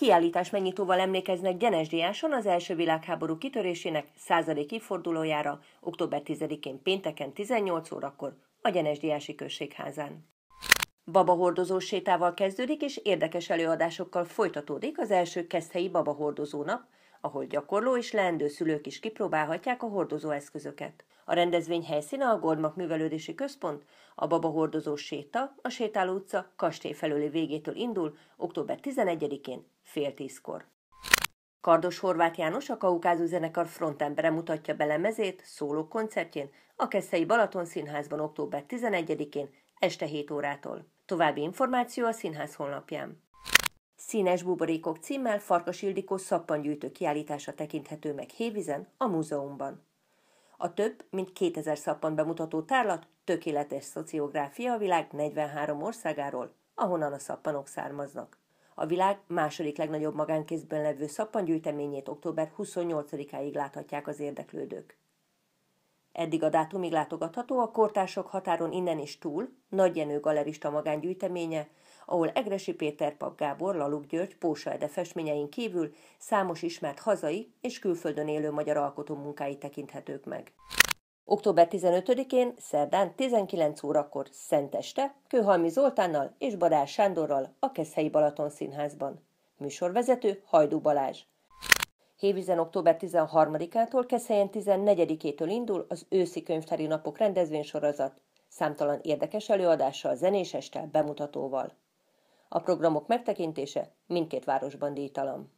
Kiállítás megnyitóval emlékeznek Diáson az első világháború kitörésének századéki fordulójára, október 10-én pénteken 18 órakor a Diási Községházán. hordozó sétával kezdődik és érdekes előadásokkal folytatódik az első keszthelyi babahordozó nap, ahol gyakorló és leendő szülők is kipróbálhatják a hordozóeszközöket. A rendezvény helyszíne a Gormak Művelődési Központ, a Baba Hordozó séta, a Sétáló utca kastély felőli végétől indul október 11-én fél tízkor. Kardos Horváth János a Kaukázus zenekar frontembere mutatja be lemezét szóló koncertjén a Keszei Balaton Színházban október 11-én este 7 órától. További információ a színház honlapján. Színes buborékok címmel Farkas Ildikó szappangyűjtő kiállítása tekinthető meg Hévizen a múzeumban. A több, mint 2000 szappan bemutató tárlat tökéletes szociográfia a világ 43 országáról, ahonnan a szappanok származnak. A világ második legnagyobb magánkézben levő szappangyűjteményét október 28-áig láthatják az érdeklődők. Eddig a dátumig látogatható a kortások határon innen is túl, Jenő galerista magángyűjteménye, ahol Egresi Péter Pap Gábor, Laluk György, Pósa Ede festményein kívül számos ismert hazai és külföldön élő magyar alkotó munkái tekinthetők meg. Október 15-én, szerdán 19 órakor Szenteste, Kőhalmi Zoltánnal és Badár Sándorral a Keszhelyi Balaton Színházban. Műsorvezető Hajdú Balázs. Hévízen október 13-ától, Keszelyen 14-től indul az őszi könyvtári napok rendezvénysorozat, számtalan érdekes előadással, zenésestel bemutatóval. A programok megtekintése mindkét városban díjtalan.